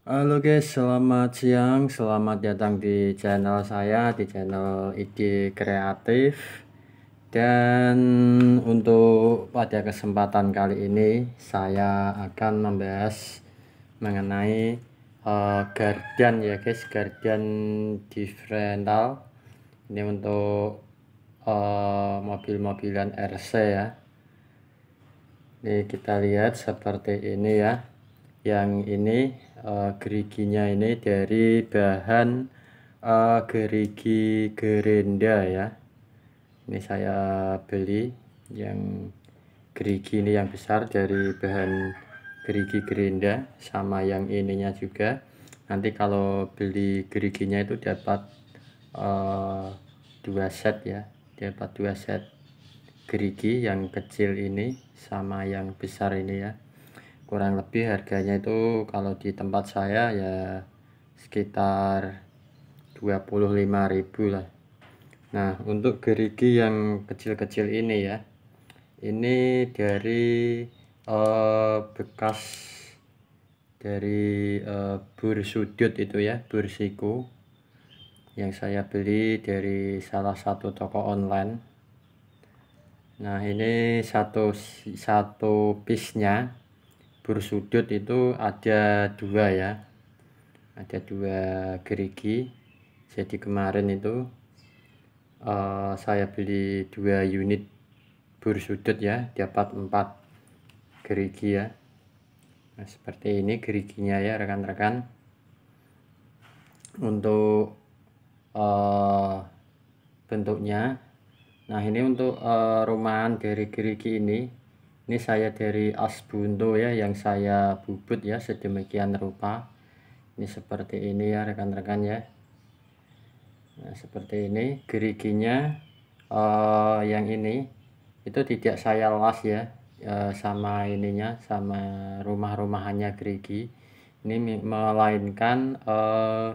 Halo guys, selamat siang, selamat datang di channel saya, di channel ide kreatif Dan untuk pada kesempatan kali ini, saya akan membahas mengenai uh, ya guys, guardian differential. Ini untuk uh, mobil-mobilan RC ya Ini kita lihat seperti ini ya yang ini uh, geriginya ini dari bahan uh, gerigi gerenda ya ini saya beli yang gerigi ini yang besar dari bahan gerigi gerenda sama yang ininya juga nanti kalau beli geriginya itu dapat uh, dua set ya dapat dua set gerigi yang kecil ini sama yang besar ini ya kurang lebih harganya itu kalau di tempat saya ya sekitar 25.000 lah nah untuk gerigi yang kecil-kecil ini ya ini dari uh, bekas dari uh, bur sudut itu ya siku yang saya beli dari salah satu toko online nah ini satu satu piece nya bersudut itu ada dua ya ada dua gerigi jadi kemarin itu uh, saya beli dua unit bersudut ya dapat empat gerigi ya nah, seperti ini geriginya ya rekan-rekan untuk uh, bentuknya nah ini untuk uh, rumahan dari gerigi ini ini saya dari Asbundo ya yang saya bubut ya sedemikian rupa ini seperti ini ya rekan-rekan ya nah, seperti ini geriginya uh, yang ini itu tidak saya las ya uh, sama ininya sama rumah-rumahannya gerigi ini melainkan uh,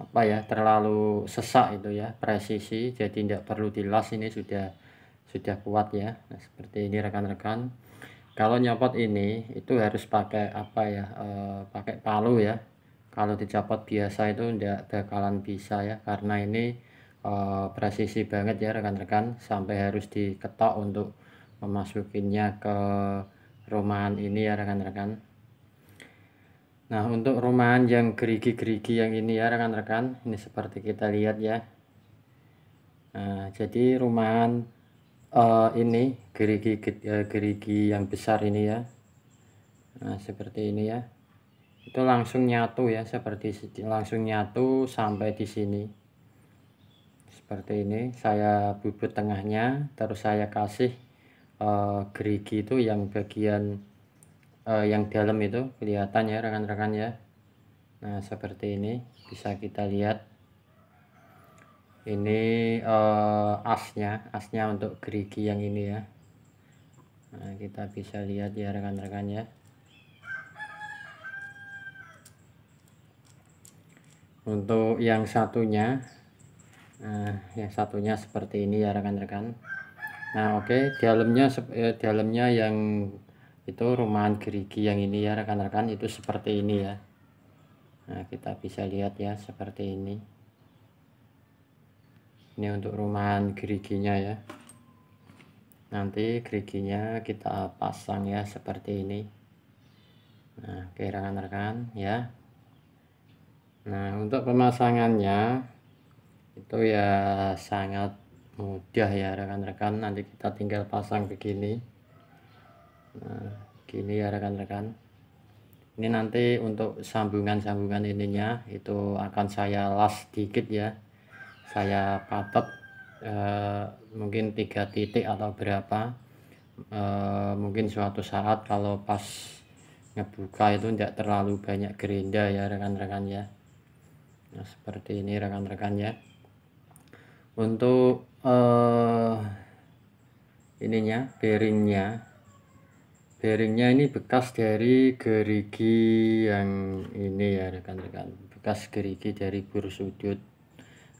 apa ya terlalu sesak itu ya presisi jadi tidak perlu dilas ini sudah sudah kuat ya nah, seperti ini rekan-rekan kalau nyopot ini itu harus pakai apa ya e, pakai palu ya kalau dicopot biasa itu tidak bakalan bisa ya karena ini e, presisi banget ya rekan-rekan sampai harus diketok untuk memasukinya ke rumahan ini ya rekan-rekan nah untuk rumahan yang gerigi-gerigi yang ini ya rekan-rekan ini seperti kita lihat ya nah, jadi rumahan uh, ini gerigi eh, gerigi yang besar ini ya nah seperti ini ya itu langsung nyatu ya seperti langsung nyatu sampai di sini seperti ini saya bubut tengahnya terus saya kasih uh, gerigi itu yang bagian uh, yang dalam itu kelihatan ya rekan-rekan ya nah seperti ini bisa kita lihat ini uh, asnya asnya untuk gerigi yang ini ya nah, kita bisa lihat ya rekan-rekan ya untuk yang satunya nah, yang satunya seperti ini ya rekan-rekan nah oke okay. dalamnya eh, dalamnya yang itu rumahan gerigi yang ini ya rekan-rekan itu seperti ini ya nah kita bisa lihat ya seperti ini ini untuk rumahan geriginya ya nanti geriginya kita pasang ya seperti ini nah oke rekan-rekan ya nah untuk pemasangannya itu ya sangat mudah ya rekan-rekan nanti kita tinggal pasang begini nah gini ya rekan-rekan ini nanti untuk sambungan-sambungan ininya itu akan saya las sedikit ya saya patet e, eh, mungkin tiga titik atau berapa e, mungkin suatu saat kalau pas ngebuka itu tidak terlalu banyak gerinda ya rekan-rekan ya nah, seperti ini rekan-rekan ya untuk eh, ininya bearingnya bearingnya ini bekas dari gerigi yang ini ya rekan-rekan bekas gerigi dari bur sudut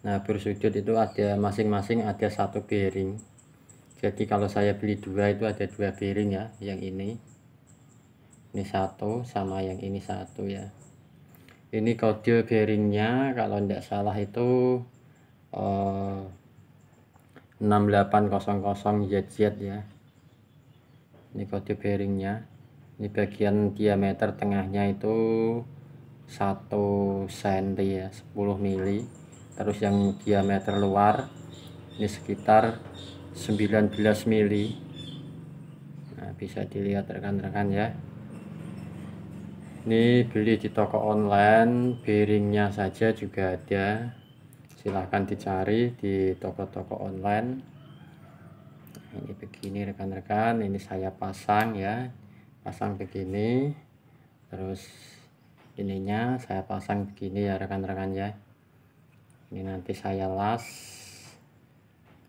Nah bersujud itu ada masing-masing ada satu bearing Jadi kalau saya beli dua itu ada dua bearing ya Yang ini Ini satu sama yang ini satu ya Ini kode bearingnya kalau tidak salah itu eh, 6800 ZZ ya Ini kode bearingnya Ini bagian diameter tengahnya itu 1 cm ya 10 mili terus yang diameter luar ini sekitar 19 mili nah, bisa dilihat rekan-rekan ya ini beli di toko online bearingnya saja juga ada silahkan dicari di toko-toko online ini begini rekan-rekan ini saya pasang ya pasang begini terus ininya saya pasang begini ya rekan-rekan ya ini nanti saya las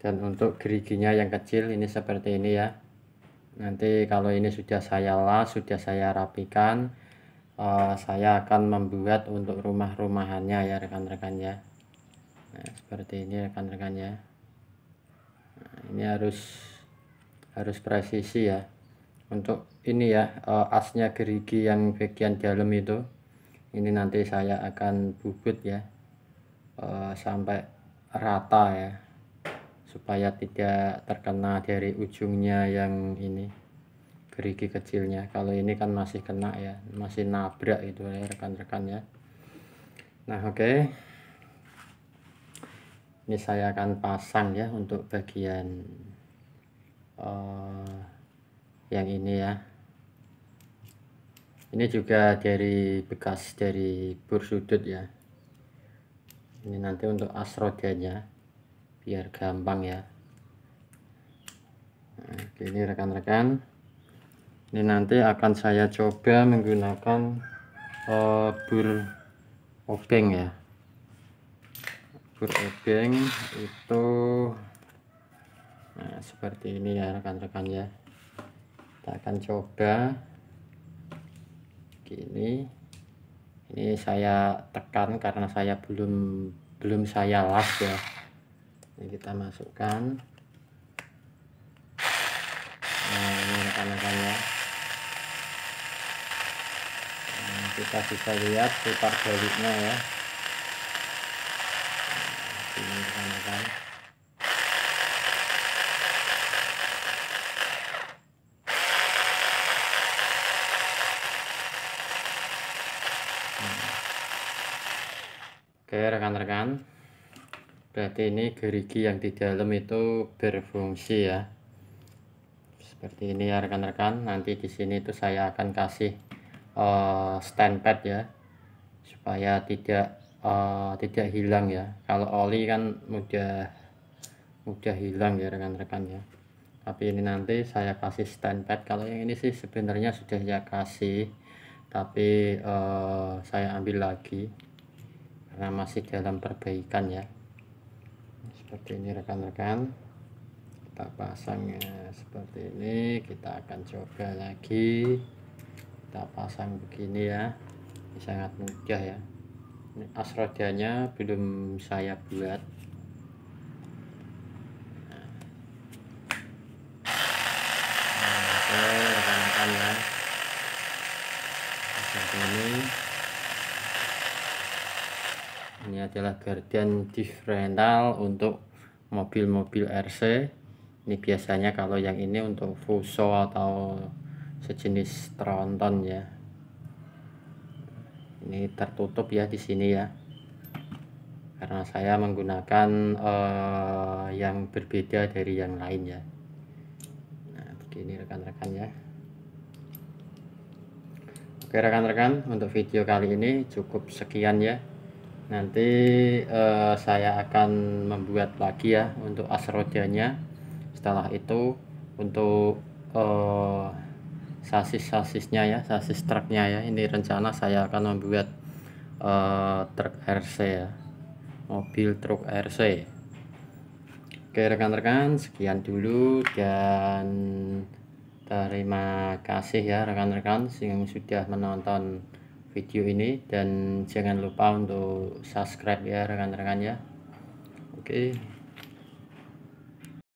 dan untuk geriginya yang kecil ini seperti ini ya nanti kalau ini sudah saya las sudah saya rapikan uh, saya akan membuat untuk rumah-rumahannya ya rekan-rekan ya nah, seperti ini rekan-rekan ya nah, ini harus harus presisi ya untuk ini ya uh, asnya gerigi yang bagian dalam itu ini nanti saya akan bubut ya Eh, sampai rata ya supaya tidak terkena dari ujungnya yang ini gerigi kecilnya kalau ini kan masih kena ya masih nabrak itu ya rekan-rekan ya nah oke okay. ini saya akan pasang ya untuk bagian uh, yang ini ya ini juga dari bekas dari bur sudut ya ini nanti untuk asrodanya biar gampang ya nah, ini rekan-rekan ini nanti akan saya coba menggunakan uh, bur obeng ya bur obeng itu nah, seperti ini ya rekan-rekan ya kita akan coba gini ini saya tekan karena saya belum belum saya las ya ini kita masukkan nah ini rekan-rekannya nah, kita bisa lihat putar baliknya ya Oke rekan-rekan Berarti ini gerigi yang di dalam itu berfungsi ya Seperti ini ya rekan-rekan Nanti di sini itu saya akan kasih uh, stand pad ya Supaya tidak uh, tidak hilang ya Kalau oli kan mudah mudah hilang ya rekan-rekan ya Tapi ini nanti saya kasih stand pad Kalau yang ini sih sebenarnya sudah saya kasih Tapi uh, saya ambil lagi karena masih dalam perbaikan ya seperti ini rekan-rekan kita pasangnya seperti ini kita akan coba lagi kita pasang begini ya ini sangat mudah ya ini as rodanya belum saya buat nah, oke rekan-rekan ya seperti ini adalah guardian differential untuk mobil-mobil RC ini biasanya kalau yang ini untuk Fuso atau sejenis tronton ya ini tertutup ya di sini ya karena saya menggunakan uh, yang berbeda dari yang lain ya nah begini rekan-rekan ya oke rekan-rekan untuk video kali ini cukup sekian ya nanti eh, saya akan membuat lagi ya untuk as rodanya setelah itu untuk eh, sasis-sasisnya ya sasis truknya ya ini rencana saya akan membuat eh, truk RC ya mobil truk RC oke rekan-rekan sekian dulu dan terima kasih ya rekan-rekan yang sudah menonton video ini dan jangan lupa untuk subscribe ya rekan-rekan ya oke okay.